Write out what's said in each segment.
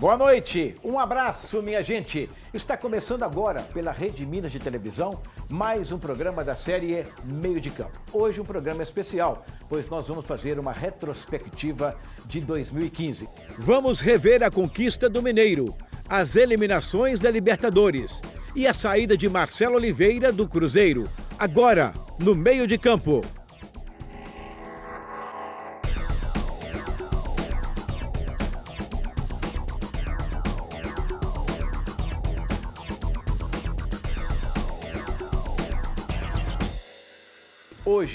Boa noite, um abraço, minha gente. Está começando agora, pela Rede Minas de Televisão, mais um programa da série Meio de Campo. Hoje, um programa especial, pois nós vamos fazer uma retrospectiva de 2015. Vamos rever a conquista do Mineiro, as eliminações da Libertadores e a saída de Marcelo Oliveira do Cruzeiro. Agora, no Meio de Campo.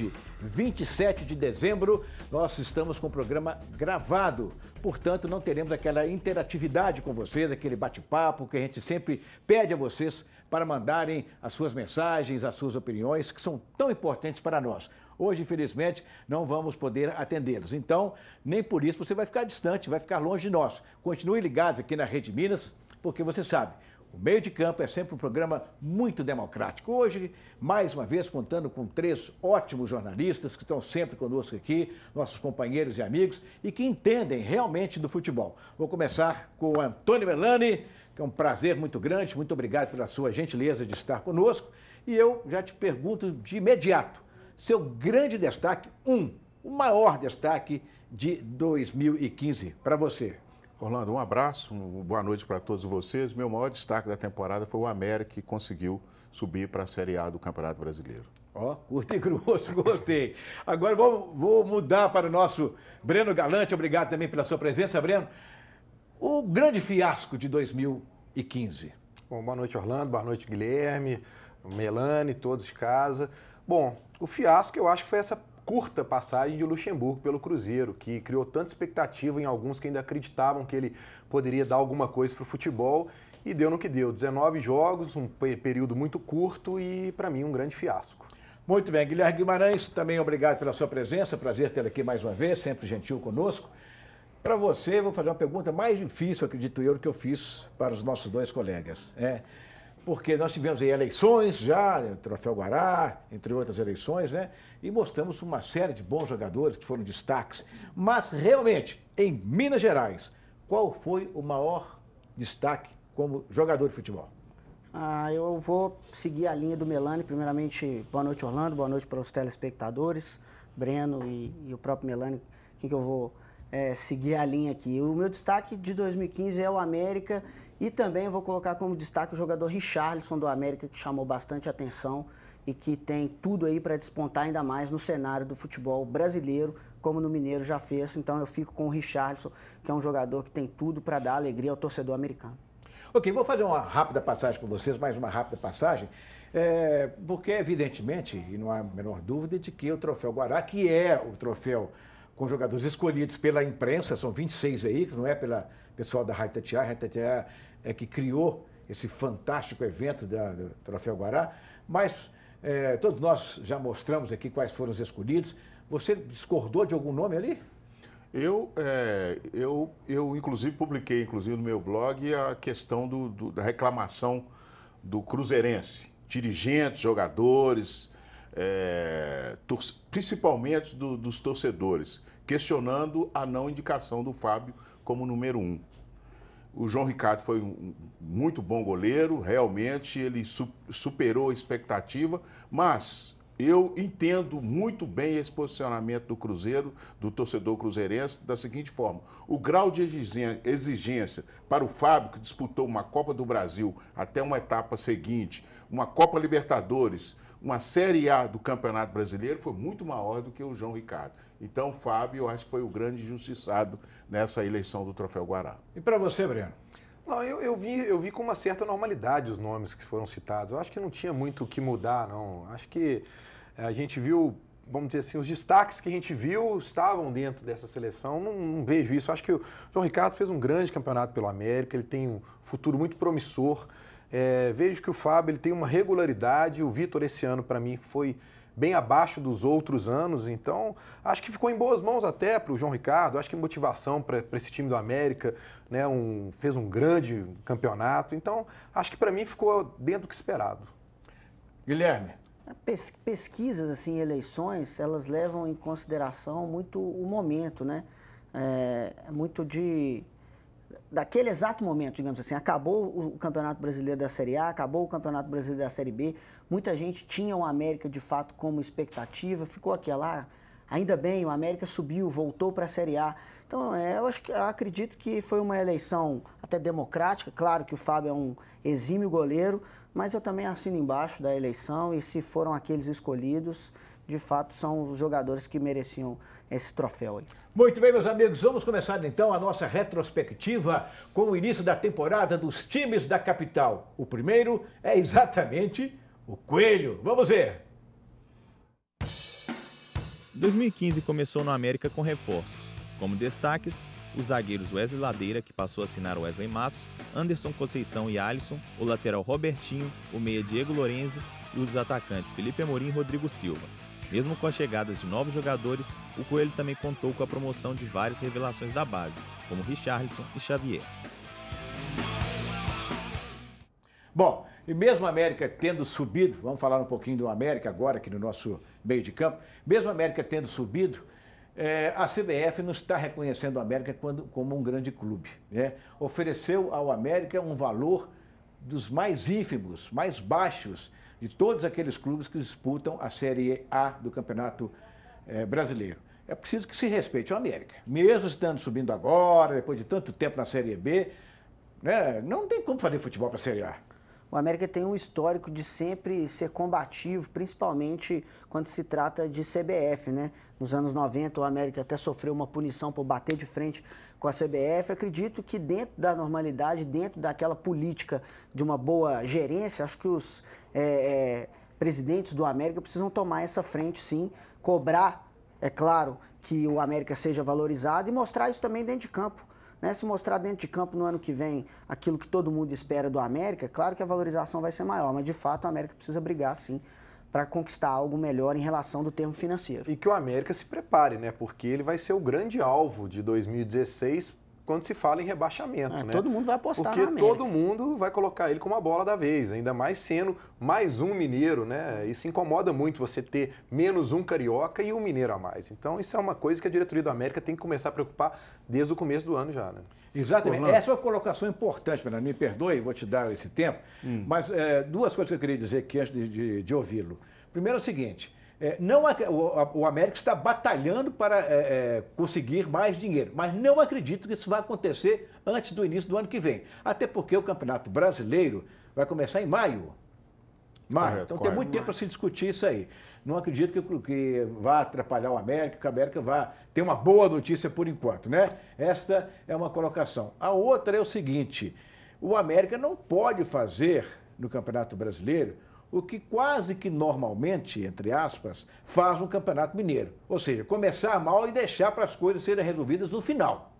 hoje, 27 de dezembro, nós estamos com o programa gravado. Portanto, não teremos aquela interatividade com vocês, aquele bate-papo que a gente sempre pede a vocês para mandarem as suas mensagens, as suas opiniões, que são tão importantes para nós. Hoje, infelizmente, não vamos poder atendê-los. Então, nem por isso você vai ficar distante, vai ficar longe de nós. Continue ligados aqui na Rede Minas, porque você sabe, o meio de campo é sempre um programa muito democrático. Hoje, mais uma vez, contando com três ótimos jornalistas que estão sempre conosco aqui, nossos companheiros e amigos, e que entendem realmente do futebol. Vou começar com o Antônio Melani, que é um prazer muito grande. Muito obrigado pela sua gentileza de estar conosco. E eu já te pergunto de imediato, seu grande destaque, um, o maior destaque de 2015 para você. Orlando, um abraço, boa noite para todos vocês. Meu maior destaque da temporada foi o América, que conseguiu subir para a Série A do Campeonato Brasileiro. Ó, oh, e grosso, gostei. Agora vou, vou mudar para o nosso Breno Galante. Obrigado também pela sua presença, Breno. O grande fiasco de 2015. Bom, boa noite, Orlando. Boa noite, Guilherme, Melane, todos de casa. Bom, o fiasco eu acho que foi essa curta passagem de Luxemburgo pelo Cruzeiro, que criou tanta expectativa em alguns que ainda acreditavam que ele poderia dar alguma coisa para o futebol e deu no que deu. 19 jogos, um período muito curto e, para mim, um grande fiasco. Muito bem, Guilherme Guimarães, também obrigado pela sua presença, prazer tê-lo aqui mais uma vez, sempre gentil conosco. Para você, vou fazer uma pergunta mais difícil, acredito eu, do que eu fiz para os nossos dois colegas. É, porque nós tivemos aí eleições já, né, Troféu Guará, entre outras eleições, né? E mostramos uma série de bons jogadores que foram destaques. Mas, realmente, em Minas Gerais, qual foi o maior destaque como jogador de futebol? Ah, eu vou seguir a linha do Melani. Primeiramente, boa noite, Orlando, boa noite para os telespectadores, Breno e, e o próprio Melani, que eu vou é, seguir a linha aqui. O meu destaque de 2015 é o América e também vou colocar como destaque o jogador Richarlison do América, que chamou bastante atenção e que tem tudo aí para despontar ainda mais no cenário do futebol brasileiro, como no Mineiro já fez. Então eu fico com o Richarlison, que é um jogador que tem tudo para dar alegria ao torcedor americano. Ok, vou fazer uma rápida passagem com vocês, mais uma rápida passagem, é, porque evidentemente, e não há a menor dúvida, de que o troféu Guará, que é o troféu com jogadores escolhidos pela imprensa, são 26 veículos, não é pela pessoal da Rádio Tatiá, Rádio Tatiá é, que criou esse fantástico evento da, do Troféu Guará, mas é, todos nós já mostramos aqui quais foram os escolhidos. Você discordou de algum nome ali? Eu, é, eu, eu inclusive, publiquei inclusive, no meu blog a questão do, do, da reclamação do Cruzeirense. Dirigentes, jogadores, é, principalmente do, dos torcedores, questionando a não indicação do Fábio como número um. O João Ricardo foi um muito bom goleiro, realmente ele superou a expectativa, mas eu entendo muito bem esse posicionamento do Cruzeiro, do torcedor cruzeirense, da seguinte forma: o grau de exigência para o Fábio, que disputou uma Copa do Brasil até uma etapa seguinte, uma Copa Libertadores, uma Série A do Campeonato Brasileiro foi muito maior do que o João Ricardo. Então, Fábio, eu acho que foi o grande injustiçado nessa eleição do Troféu Guará. E para você, Breno? Não, eu, eu, vi, eu vi com uma certa normalidade os nomes que foram citados. Eu acho que não tinha muito o que mudar, não. Acho que eh, a gente viu, vamos dizer assim, os destaques que a gente viu estavam dentro dessa seleção. Não, não vejo isso. Acho que o João Ricardo fez um grande campeonato pelo América, ele tem um futuro muito promissor. É, vejo que o Fábio ele tem uma regularidade, o Vitor esse ano para mim foi bem abaixo dos outros anos, então acho que ficou em boas mãos até para o João Ricardo, acho que motivação para esse time do América, né, um, fez um grande campeonato, então acho que para mim ficou dentro do que esperado. Guilherme? Pesquisas, assim, eleições, elas levam em consideração muito o momento, né? É, muito de daquele exato momento, digamos assim, acabou o Campeonato Brasileiro da Série A, acabou o Campeonato Brasileiro da Série B, muita gente tinha o América de fato como expectativa, ficou aquela, ainda bem, o América subiu, voltou para a Série A. Então, é, eu, acho, eu acredito que foi uma eleição até democrática, claro que o Fábio é um exímio goleiro, mas eu também assino embaixo da eleição e se foram aqueles escolhidos, de fato, são os jogadores que mereciam esse troféu aí. Muito bem, meus amigos, vamos começar então a nossa retrospectiva com o início da temporada dos times da capital. O primeiro é exatamente o Coelho. Vamos ver. 2015 começou no América com reforços. Como destaques, os zagueiros Wesley Ladeira, que passou a assinar Wesley Matos, Anderson Conceição e Alisson, o lateral Robertinho, o meia Diego Lorenzi e os atacantes Felipe Amorim e Rodrigo Silva. Mesmo com as chegadas de novos jogadores, o Coelho também contou com a promoção de várias revelações da base, como Richarlison e Xavier. Bom, e mesmo a América tendo subido, vamos falar um pouquinho do América agora aqui no nosso meio de campo, mesmo a América tendo subido, é, a CBF não está reconhecendo o América quando, como um grande clube. Né? Ofereceu ao América um valor dos mais ínfimos, mais baixos de todos aqueles clubes que disputam a Série A do Campeonato eh, Brasileiro. É preciso que se respeite o América. Mesmo estando subindo agora, depois de tanto tempo na Série B, né, não tem como fazer futebol para a Série A. O América tem um histórico de sempre ser combativo, principalmente quando se trata de CBF, né? Nos anos 90, o América até sofreu uma punição por bater de frente com a CBF. Acredito que dentro da normalidade, dentro daquela política de uma boa gerência, acho que os é, é, presidentes do América precisam tomar essa frente, sim, cobrar, é claro, que o América seja valorizado e mostrar isso também dentro de campo. Né? Se mostrar dentro de campo no ano que vem aquilo que todo mundo espera do América, claro que a valorização vai ser maior, mas de fato o América precisa brigar, sim, para conquistar algo melhor em relação do termo financeiro. E que o América se prepare, né? Porque ele vai ser o grande alvo de 2016 quando se fala em rebaixamento. É, né? Todo mundo vai apostar Porque todo mundo vai colocar ele como a bola da vez, ainda mais sendo mais um mineiro, né? Isso incomoda muito você ter menos um carioca e um mineiro a mais. Então isso é uma coisa que a diretoria do América tem que começar a preocupar desde o começo do ano já, né? Exatamente. Orlando. Essa é uma colocação importante, Bernardo. Me perdoe, vou te dar esse tempo, hum. mas é, duas coisas que eu queria dizer aqui antes de, de, de ouvi-lo. Primeiro é o seguinte, é, não, o, o América está batalhando para é, é, conseguir mais dinheiro, mas não acredito que isso vai acontecer antes do início do ano que vem. Até porque o Campeonato Brasileiro vai começar em maio. Maio. Correto, então tem muito tempo para se discutir isso aí. Não acredito que, que vá atrapalhar o América, que o América vá ter uma boa notícia por enquanto, né? Esta é uma colocação. A outra é o seguinte: o América não pode fazer no Campeonato Brasileiro o que quase que normalmente, entre aspas, faz um campeonato mineiro. Ou seja, começar mal e deixar para as coisas serem resolvidas no final.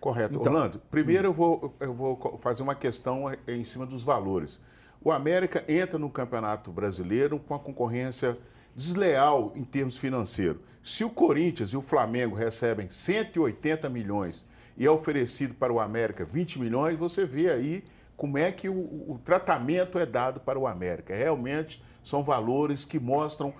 Correto. Então, Orlando, primeiro eu hum. vou, eu vou fazer uma questão é, é em cima dos valores. O América entra no Campeonato Brasileiro com a concorrência desleal em termos financeiros. Se o Corinthians e o Flamengo recebem 180 milhões e é oferecido para o América 20 milhões, você vê aí como é que o, o tratamento é dado para o América. Realmente são valores que mostram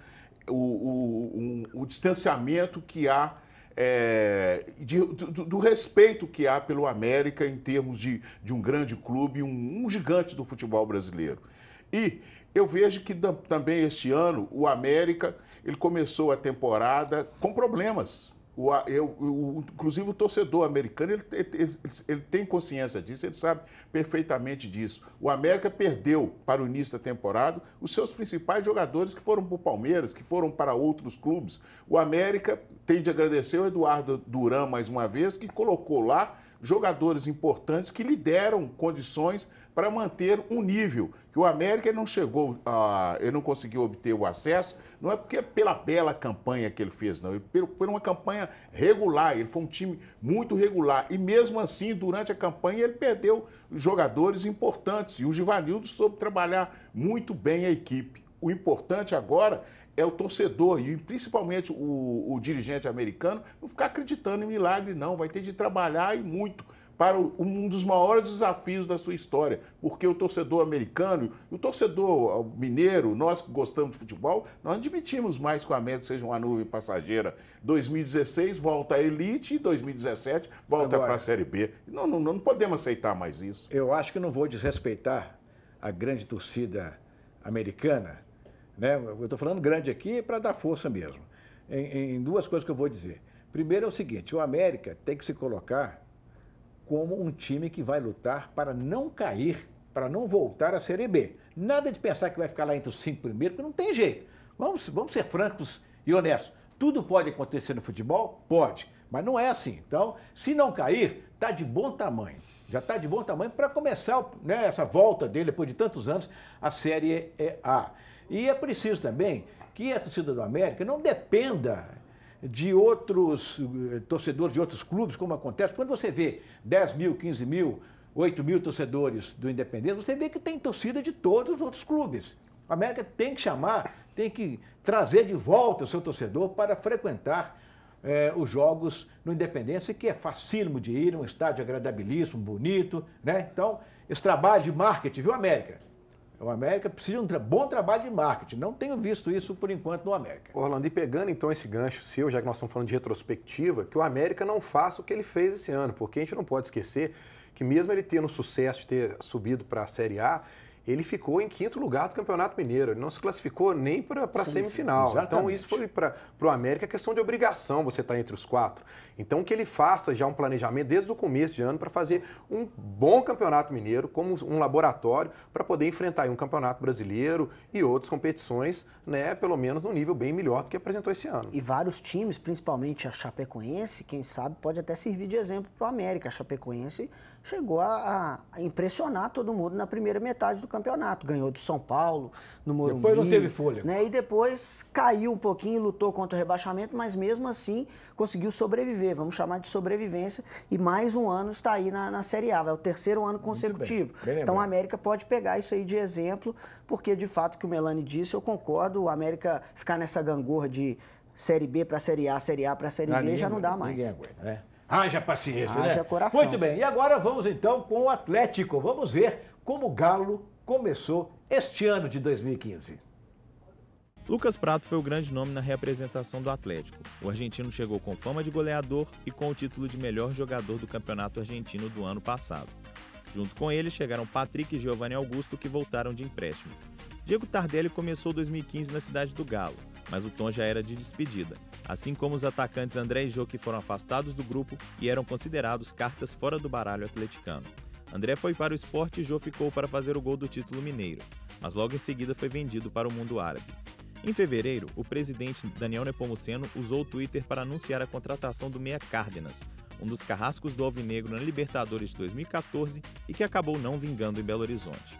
o, o, o distanciamento que há é, de, do, do, respeito que há pelo América em termos de, de um grande clube, um, um gigante do futebol brasileiro. E eu vejo que também este ano o América ele começou a temporada com problemas o, eu, o, inclusive o torcedor americano, ele, ele, ele, tem consciência disso, ele sabe perfeitamente disso. O América perdeu para o início da temporada os seus principais jogadores que foram para o Palmeiras, que foram para outros clubes. O América tem de agradecer o Eduardo Duran mais uma vez, que colocou lá jogadores importantes que lhe deram condições para manter um nível que o América não chegou, a, ele não conseguiu obter o acesso, não é porque é pela bela campanha que ele fez, não, ele por uma campanha regular, ele foi um time muito regular e mesmo assim durante a campanha ele perdeu jogadores importantes e o Givanildo soube trabalhar muito bem a equipe. O importante agora é o torcedor e principalmente o, o, dirigente americano não ficar acreditando em milagre, não. Vai ter de trabalhar e muito para um dos maiores desafios da sua história, porque o torcedor americano, o torcedor ah, mineiro, nós que gostamos de futebol, nós admitimos mais que o América seja uma nuvem passageira. 2016 volta à elite e 2017 volta para a Série B. Não, não, não podemos aceitar mais isso. Eu acho que não vou desrespeitar a grande torcida americana, né? Eu estou falando grande aqui para dar força mesmo. Em, em duas coisas que eu vou dizer. Primeiro é o seguinte: o América tem que se colocar como um time que vai lutar para não cair, para não voltar à Série B. Nada de pensar que vai ficar lá entre os cinco primeiros, porque não tem jeito. Vamos, vamos ser francos e honestos. Tudo pode acontecer no futebol? Pode. Mas não é assim. Então, se não cair, está de bom tamanho. Já está de bom tamanho para começar né, essa volta dele, depois de tantos anos, à Série A. E é preciso também que a torcida do América não dependa de outros eh, torcedores de outros clubes, como acontece. Quando você vê 10 mil, 15 mil, 8 mil torcedores do Independente, você vê que tem torcida de todos os outros clubes. A América tem que chamar, tem que trazer de volta o seu torcedor para frequentar eh, os jogos no Independência, que é facílimo de ir, um estádio agradabilíssimo, bonito, né? Então, esse trabalho de marketing, viu, América? O é América precisa de um tra bom trabalho de marketing. Não tenho visto isso por enquanto no América. Orlando, e pegando então esse gancho seu, já que nós estamos falando de retrospectiva, que o América não faça o que ele fez esse ano, porque a gente não pode esquecer que mesmo ele tendo sucesso de ter subido para a Série A, ele ficou em quinto lugar do Campeonato Mineiro. Ele não se classificou nem para a semifinal. Então, exatamente. Então, isso foi para o América questão de obrigação você estar tá entre os quatro. Então, que ele faça já um planejamento desde o começo de ano para fazer um bom Campeonato Mineiro, como um laboratório, para poder enfrentar um Campeonato Brasileiro e outras competições, né, pelo menos num nível bem melhor do que apresentou esse ano. E vários times, principalmente a Chapecoense, quem sabe pode até servir de exemplo para o América. A Chapecoense chegou a, a, impressionar todo mundo na primeira metade do campeonato. Ganhou do São Paulo, no Morumbi. Depois não teve folha. Né? E depois caiu um pouquinho, lutou contra o rebaixamento, mas mesmo assim conseguiu sobreviver. Vamos chamar de sobrevivência. E mais um ano está aí na, na Série A. É o terceiro ano consecutivo. Bem. Bem então a América pode pegar isso aí de exemplo, porque de fato que o Melani disse, eu concordo. O América ficar nessa gangorra de Série B para Série A, Série A para Série B já não dá mais. Ninguém aguenta, né? Haja paciência, né? Haja né? coração. Muito bem, e agora vamos então com o Atlético. Vamos ver como o Galo começou este ano de 2015. Lucas Prato foi o grande nome na representação do Atlético. O argentino chegou com fama de goleador e com o título de melhor jogador do Campeonato Argentino do ano passado. Junto com ele chegaram Patrick e Giovanni Augusto, que voltaram de empréstimo. Diego Tardelli começou 2015 na cidade do Galo mas o tom já era de despedida, assim como os atacantes André e Jô que foram afastados do grupo e eram considerados cartas fora do baralho atleticano. André foi para o esporte e Jô ficou para fazer o gol do título mineiro, mas logo em seguida foi vendido para o mundo árabe. Em fevereiro, o presidente Daniel Nepomuceno usou o Twitter para anunciar a contratação do Meia Cárdenas, um dos carrascos do Alvinegro na Libertadores de 2014 e que acabou não vingando em Belo Horizonte.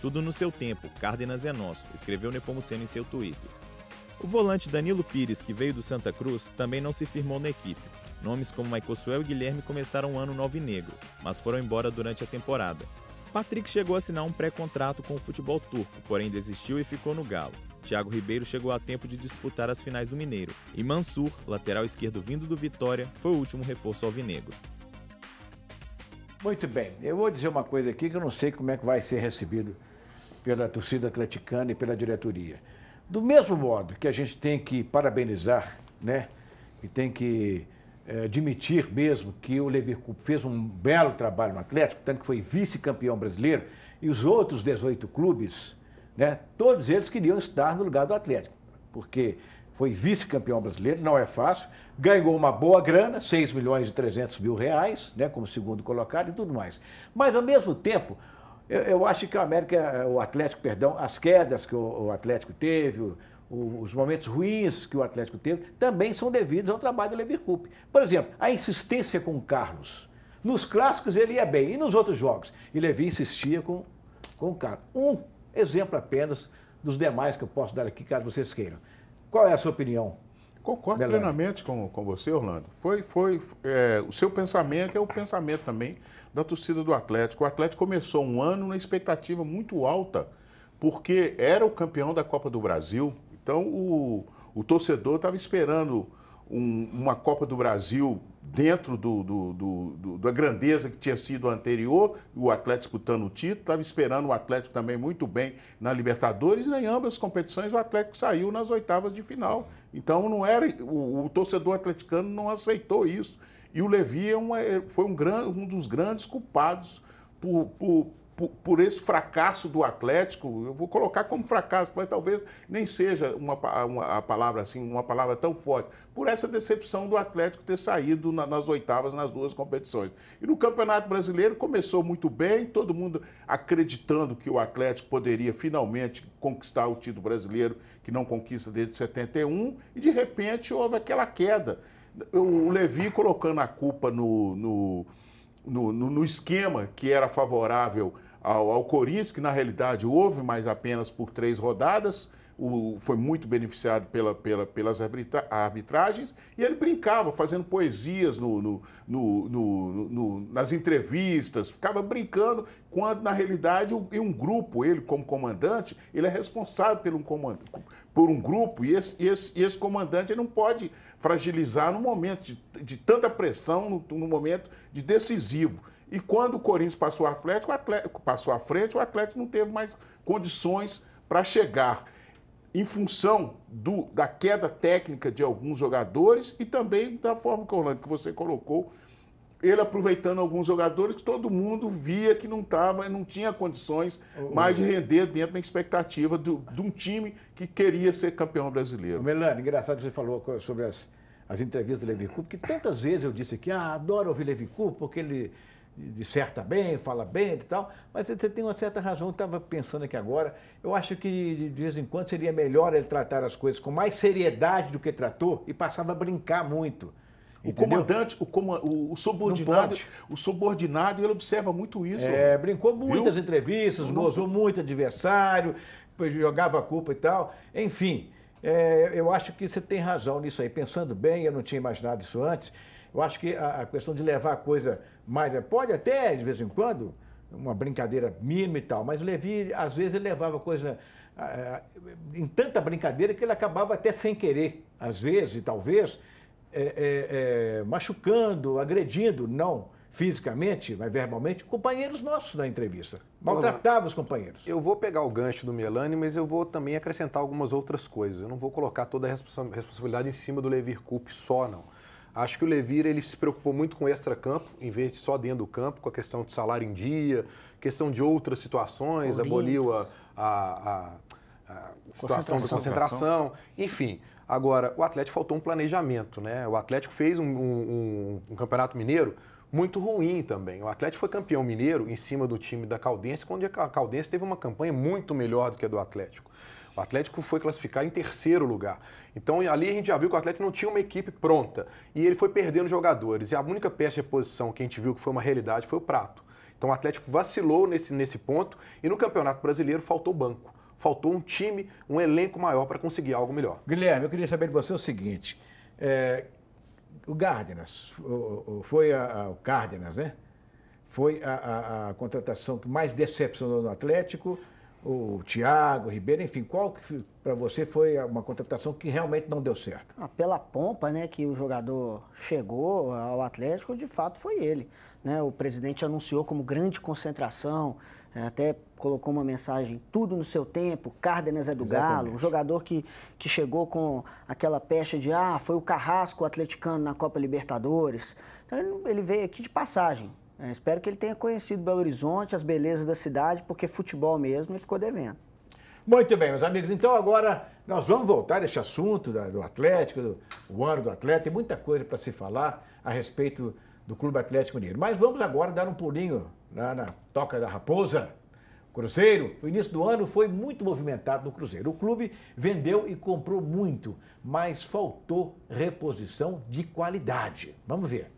Tudo no seu tempo, Cárdenas é nosso, escreveu Nepomuceno em seu Twitter. O volante Danilo Pires, que veio do Santa Cruz, também não se firmou na equipe. Nomes como Maicosuel e Guilherme começaram o ano no Alvinegro, mas foram embora durante a temporada. Patrick chegou a assinar um pré-contrato com o futebol turco, porém desistiu e ficou no Galo. Thiago Ribeiro chegou a tempo de disputar as finais do Mineiro. E Mansur, lateral esquerdo vindo do Vitória, foi o último reforço alvinegro. Muito bem, eu vou dizer uma coisa aqui que eu não sei como é que vai ser recebido pela torcida atleticana e pela diretoria. Do mesmo modo que a gente tem que parabenizar, né? E tem que é, admitir mesmo que o Leverkusen fez um belo trabalho no Atlético, tanto que foi vice-campeão brasileiro, e os outros 18 clubes, né, todos eles queriam estar no lugar do Atlético, porque foi vice-campeão brasileiro, não é fácil, ganhou uma boa grana, 6 milhões e 300 mil reais, né, como segundo colocado e tudo mais. Mas, ao mesmo tempo, eu, eu, acho que o América, eh, o Atlético, perdão, as quedas que o, o Atlético teve, o, o, os momentos ruins que o Atlético teve, também são devidos ao trabalho do Leverkusen. Por exemplo, a insistência com o Carlos. Nos clássicos ele ia bem, e nos outros jogos? E Levi insistia com, com o Carlos. Um exemplo apenas dos demais que eu posso dar aqui, caso vocês queiram. Qual é a sua opinião? Concordo plenamente com, com você, Orlando. Foi, foi, é, o seu pensamento é o pensamento também da torcida do Atlético. O Atlético começou um ano na expectativa muito alta, porque era o campeão da Copa do Brasil. Então o, o torcedor estava esperando um, uma Copa do Brasil dentro do, do, do, da grandeza que tinha sido anterior, o Atlético estando o título, estava esperando o Atlético também muito bem na Libertadores, e em ambas as competições o Atlético saiu nas oitavas de final. Então não era o, o torcedor atleticano não aceitou isso. E o Levi é uma, é, foi um, gran, um dos grandes culpados por, por por, por, esse fracasso do Atlético, eu vou colocar como fracasso, mas talvez nem seja uma, uma, a palavra assim, uma palavra tão forte, por essa decepção do Atlético ter saído na, nas oitavas nas duas competições. E no Campeonato Brasileiro começou muito bem, todo mundo acreditando que o Atlético poderia finalmente conquistar o título brasileiro que não conquista desde 71 e de repente houve aquela queda. O Levi colocando a culpa no, no no, no, no, esquema que era favorável ao, ao Corinthians, que na realidade houve, mas apenas por três rodadas. O, foi muito beneficiado pela, pela, pelas arbitra, arbitragens, e ele brincava, fazendo poesias no, no, no, nas entrevistas, ficava brincando, quando na realidade um, um grupo, ele como comandante, ele é responsável por um, comand, por um grupo, e esse, esse, esse comandante não pode fragilizar no momento de, de tanta pressão, no, no momento de decisivo. E quando o Corinthians passou à frente, o Atlético, passou à frente, o Atlético não teve mais condições para chegar, em função do, da queda técnica de alguns jogadores e também da forma que Orlando que você colocou, ele aproveitando alguns jogadores que todo mundo via que não tava, não tinha condições o, mais de render dentro da expectativa do, de um time que queria ser campeão brasileiro. Melano, engraçado que você falou sobre as, as entrevistas do Levi Cup, que tantas vezes eu disse que ah, adoro ouvir Levi Cup porque ele disserta bem, fala bem e tal, mas você tem uma certa razão, eu estava pensando aqui agora, eu acho que de vez em quando seria melhor ele tratar as coisas com mais seriedade do que tratou e passava a brincar muito. O Entendeu? comandante, o, com, o, o subordinado, o subordinado, ele observa muito isso. É, brincou muitas viu? entrevistas, não... gozou muito adversário, jogava a culpa e tal. Enfim, é, eu acho que você tem razão nisso aí. Pensando bem, eu não tinha imaginado isso antes. Eu acho que a, a questão de levar a coisa mas é, pode até, de vez em quando, uma brincadeira mínima e tal, mas o Levi, às vezes, ele levava coisa ah, ah, em tanta brincadeira que ele acabava até sem querer, às vezes, talvez, é, é, é, machucando, agredindo, não fisicamente, mas verbalmente, companheiros nossos na entrevista. Maltratava os companheiros. Eu vou pegar o gancho do Melani, mas eu vou também acrescentar algumas outras coisas. Eu não vou colocar toda a responsabilidade em cima do Levi Coupe só, não. Acho que o Levira ele se preocupou muito com o extra-campo, em vez de só dentro do campo, com a questão de salário em dia, questão de outras situações, aboliu a, a, a, a situação da concentração, enfim. Agora, o Atlético faltou um planejamento, né? O Atlético fez um, um, um, um campeonato mineiro muito ruim também. O Atlético foi campeão mineiro em cima do time da Caldense, quando a Caldense teve uma campanha muito melhor do que a do Atlético. O Atlético foi classificar em terceiro lugar. Então ali a gente já viu que o Atlético não tinha uma equipe pronta e ele foi perdendo jogadores. E a única peça de posição que a gente viu que foi uma realidade foi o Prato. Então o Atlético vacilou nesse, nesse ponto e no Campeonato Brasileiro faltou banco. Faltou um time, um elenco maior para conseguir algo melhor. Guilherme, eu queria saber de você o seguinte. É, o Gardenas, foi a, a, o Cárdenas, né? Foi a, a, a contratação que mais decepcionou no Atlético o Thiago, o Ribeiro, enfim, qual que para você foi uma contratação que realmente não deu certo? Ah, pela pompa, né, que o jogador chegou ao Atlético, de fato foi ele, né? O presidente anunciou como grande concentração, é, até colocou uma mensagem, tudo no seu tempo, Cárdenas é do Exatamente. Galo, o jogador que, que chegou com aquela pecha de, ah, foi o carrasco atleticano na Copa Libertadores. Então ele veio aqui de passagem, é, espero que ele tenha conhecido Belo Horizonte, as belezas da cidade, porque futebol mesmo ele ficou devendo. Muito bem, meus amigos. Então agora nós vamos voltar a esse assunto da, do Atlético, do, o ano do Atlético. Tem muita coisa para se falar a respeito do Clube Atlético Mineiro. Mas vamos agora dar um pulinho lá na Toca da Raposa. Cruzeiro, o início do ano foi muito movimentado no Cruzeiro. O clube vendeu e comprou muito, mas faltou reposição de qualidade. Vamos ver.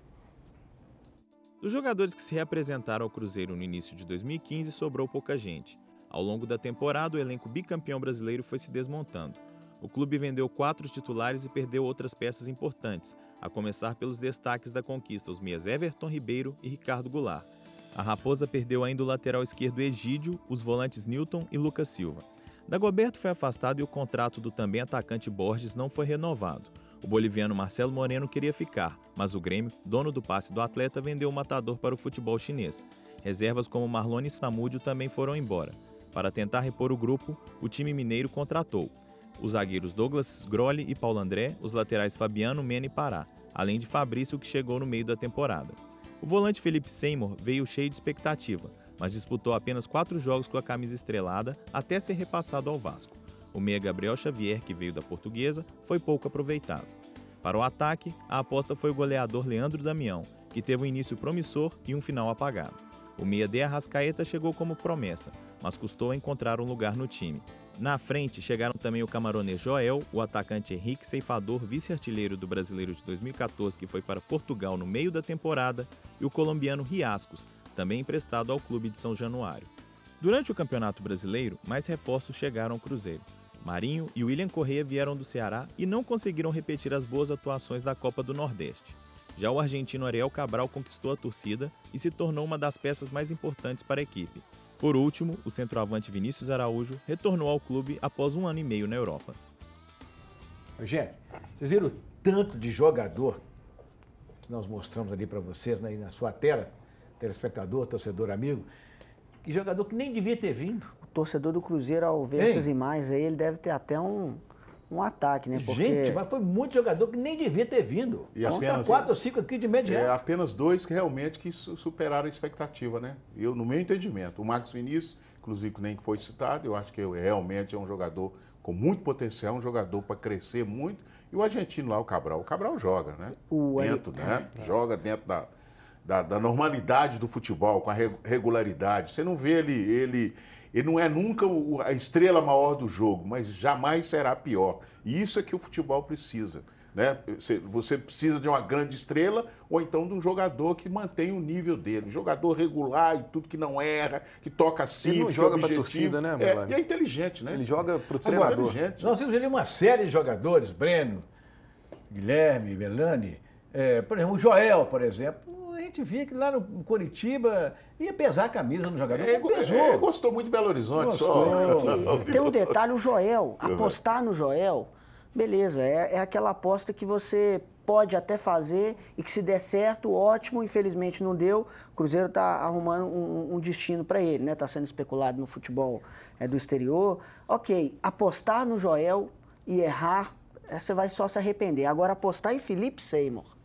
Dos jogadores que se reapresentaram ao Cruzeiro no início de 2015, sobrou pouca gente. Ao longo da temporada, o elenco bicampeão brasileiro foi se desmontando. O clube vendeu quatro titulares e perdeu outras peças importantes, a começar pelos destaques da conquista, os meias Everton Ribeiro e Ricardo Goulart. A Raposa perdeu ainda o lateral esquerdo Egídio, os volantes Newton e Lucas Silva. Dagoberto foi afastado e o contrato do também atacante Borges não foi renovado. O boliviano Marcelo Moreno queria ficar, mas o Grêmio, dono do passe do atleta, vendeu o matador para o futebol chinês. Reservas como Marlone e Samúdio também foram embora. Para tentar repor o grupo, o time mineiro contratou os zagueiros Douglas Grolli e Paulo André, os laterais Fabiano, Mena e Pará, além de Fabrício, que chegou no meio da temporada. O volante Felipe Seymour veio cheio de expectativa, mas disputou apenas quatro jogos com a camisa estrelada até ser repassado ao Vasco. O meia Gabriel Xavier, que veio da portuguesa, foi pouco aproveitado. Para o ataque, a aposta foi o goleador Leandro Damião, que teve um início promissor e um final apagado. O meia de Arrascaeta chegou como promessa, mas custou encontrar um lugar no time. Na frente chegaram também o camaronês Joel, o atacante Henrique Ceifador, vice-artilheiro do Brasileiro de 2014 que foi para Portugal no meio da temporada, e o colombiano Riascos, também emprestado ao clube de São Januário. Durante o Campeonato Brasileiro, mais reforços chegaram ao Cruzeiro. Marinho e William Correia vieram do Ceará e não conseguiram repetir as boas atuações da Copa do Nordeste. Já o argentino Ariel Cabral conquistou a torcida e se tornou uma das peças mais importantes para a equipe. Por último, o centroavante Vinícius Araújo retornou ao clube após um ano e meio na Europa. Gente, vocês viram o tanto de jogador que nós mostramos ali para vocês, né, na sua tela, telespectador, torcedor, amigo, que jogador que nem devia ter vindo torcedor do Cruzeiro, ao ver Ei. essas imagens aí, ele deve ter até um, um ataque, né? Porque... Gente, mas foi muito jogador que nem devia ter vindo. E Vamos apenas, quatro ou cinco aqui de média É, apenas dois que realmente que superaram a expectativa, né? Eu, no meu entendimento. O Marcos Vinícius, inclusive, que nem foi citado, eu acho que é, realmente é um jogador com muito potencial, um jogador para crescer muito. E o argentino lá, o Cabral. O Cabral joga, né? O dentro, é... né? É. Joga dentro da, da, da, normalidade do futebol, com a regularidade. Você não vê ele, ele ele não é nunca o, a estrela maior do jogo, mas jamais será pior. E isso é que o futebol precisa. Né? Você precisa de uma grande estrela ou então de um jogador que mantém o nível dele. Um jogador regular e tudo que não erra, que toca assim. não joga para é torcida, né, é, E é inteligente, né? Ele joga para o treinador. É Nós temos ali uma série de jogadores, Breno, Guilherme, Melani. É, por exemplo, o Joel, por exemplo, a gente via que lá no Curitiba ia pesar a camisa no jogador. É, pesou. É, gostou muito de Belo Horizonte só. Tem um detalhe, o Joel, apostar no Joel, beleza, é, é aquela aposta que você pode até fazer e que se der certo, ótimo, infelizmente não deu. O Cruzeiro está arrumando um, um destino para ele, né? Está sendo especulado no futebol é, do exterior. Ok, apostar no Joel e errar, é, você vai só se arrepender. Agora apostar em Felipe Seymour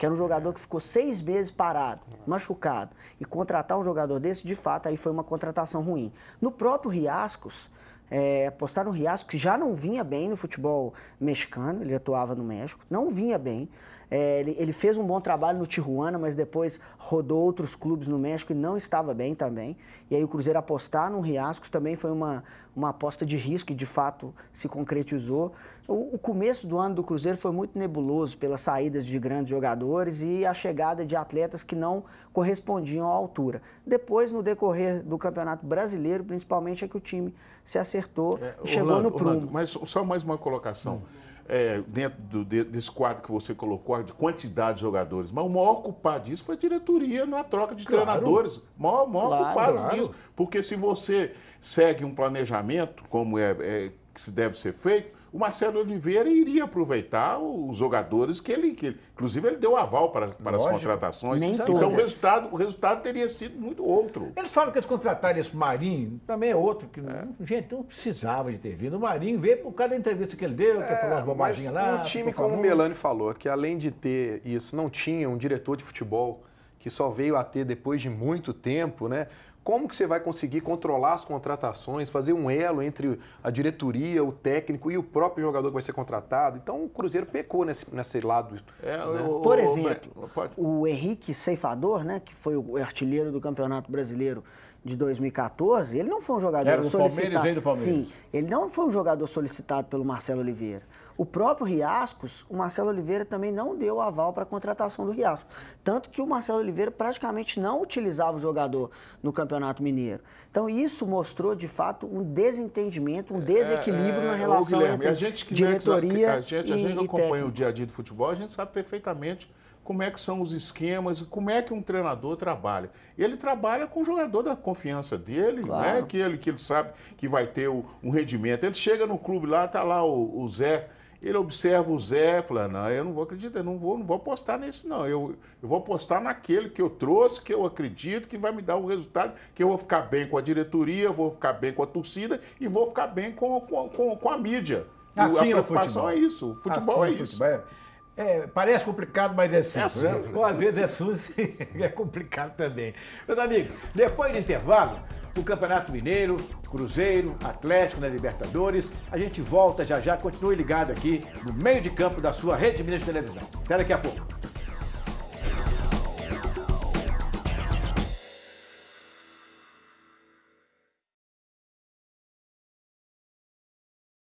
que era um jogador que ficou seis meses parado, machucado, e contratar um jogador desse, de fato, aí foi uma contratação ruim. No próprio Riascos, é, apostar no Riascos que já não vinha bem no futebol mexicano, ele atuava no México, não vinha bem. É, ele, ele, fez um bom trabalho no Tijuana, mas depois rodou outros clubes no México e não estava bem também. E aí o Cruzeiro apostar no Riascos também foi uma, uma aposta de risco e de fato se concretizou. O, o começo do ano do Cruzeiro foi muito nebuloso pelas saídas de grandes jogadores e a chegada de atletas que não correspondiam à altura. Depois, no decorrer do Campeonato Brasileiro, principalmente, é que o time se acertou, é, chegou Orlando, no prumo. Orlando, mas só mais uma colocação. Hum é, dentro do, desse quadro que você colocou, de quantidade de jogadores, mas o maior culpado disso foi a diretoria na troca de claro. treinadores. O maior, maior claro, culpado claro. disso. Porque se você segue um planejamento, como é, é que deve ser feito, o Marcelo Oliveira iria aproveitar os jogadores que ele. Que ele inclusive, ele deu aval para, para Lógico, as contratações. Nem então, o resultado, o resultado teria sido muito outro. Eles falam que eles contrataram esse Marinho, também é outro, que, é. gente, não precisava de ter vindo. O Marinho veio por cada entrevista que ele deu, que é, falou umas é, bobagens lá. Um time, como o Melani falou, que além de ter isso, não tinha um diretor de futebol que só veio a ter depois de muito tempo, né? Como que você vai conseguir controlar as contratações, fazer um elo entre a diretoria, o técnico e o próprio jogador que vai ser contratado? Então o Cruzeiro pecou nesse, nesse lado. É, né? Por exemplo, o, o Henrique Ceifador, né, que foi o artilheiro do Campeonato Brasileiro de 2014, ele não foi um jogador Era solicitado. Palmeiras, do Palmeiras. Sim, ele não foi um jogador solicitado pelo Marcelo Oliveira. O próprio Riascos, o Marcelo Oliveira também não deu aval para a contratação do Riascos. Tanto que o Marcelo Oliveira praticamente não utilizava o jogador no Campeonato Mineiro. Então isso mostrou, de fato, um desentendimento, um é, desequilíbrio é, é, na relação Guilherme, entre a gente que né, diretoria é, a gente, a gente acompanha técnico. o dia a dia do futebol, a gente sabe perfeitamente como é que são os esquemas, como é que um treinador trabalha. Ele trabalha com o jogador da confiança dele, né, claro. né? que, ele, que ele sabe que vai ter o, um rendimento. Ele chega no clube lá, está lá o, o Zé ele observa o Zé, fala, não, eu não vou acreditar, não vou, não vou apostar nesse não. Eu, eu vou apostar naquele que eu trouxe, que eu acredito que vai me dar um resultado, que eu vou ficar bem com a diretoria, vou ficar bem com a torcida e vou ficar bem com, com, com, com a mídia. Assim a é preocupação é, é isso. O futebol assim é, é isso. Futebol é. É, parece complicado, mas é simples. É assim. Né? Ou às vezes é sujo e é complicado também. Meus amigos, depois do intervalo, o Campeonato Mineiro, Cruzeiro, Atlético na né, Libertadores, a gente volta já já, continue ligado aqui no meio de campo da sua Rede Minas de Televisão. Até daqui a pouco.